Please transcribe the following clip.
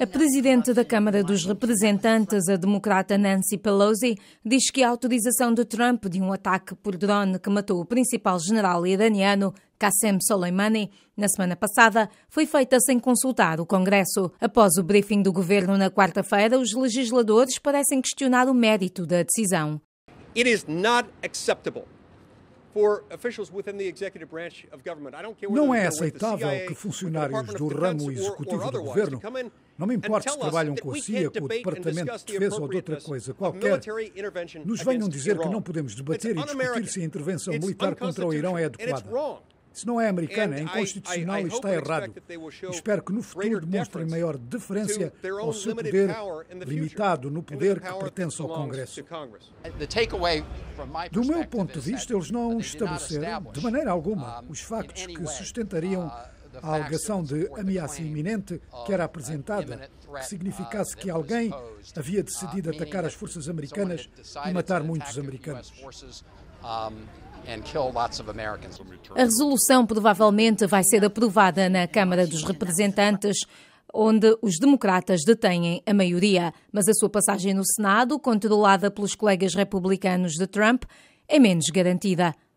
A presidente da Câmara dos Representantes, a democrata Nancy Pelosi, diz que a autorização de Trump de um ataque por drone que matou o principal general iraniano, Qasem Soleimani, na semana passada, foi feita sem consultar o Congresso. Após o briefing do governo na quarta-feira, os legisladores parecem questionar o mérito da decisão. It is not acceptable não é aceitável que funcionários do ramo executivo do governo, não me importe se trabalham com a CIA, com o Departamento de Defesa ou de outra coisa qualquer, nos venham dizer que não podemos debater e discutir se a intervenção militar contra o Irão é adequada. Se não é americana, é inconstitucional e está errado. espero que no futuro demonstrem maior deferência ao seu poder, limitado no poder que pertence ao Congresso. Do meu ponto de vista, eles não estabeleceram, de maneira alguma, os factos que sustentariam uh, a alegação de ameaça iminente que era apresentada, que uh, significasse que alguém havia uh, decidido atacar as forças americanas e matar muitos americanos. A resolução provavelmente vai ser aprovada na Câmara dos Representantes, onde os democratas detêm a maioria, mas a sua passagem no Senado, controlada pelos colegas republicanos de Trump, é menos garantida.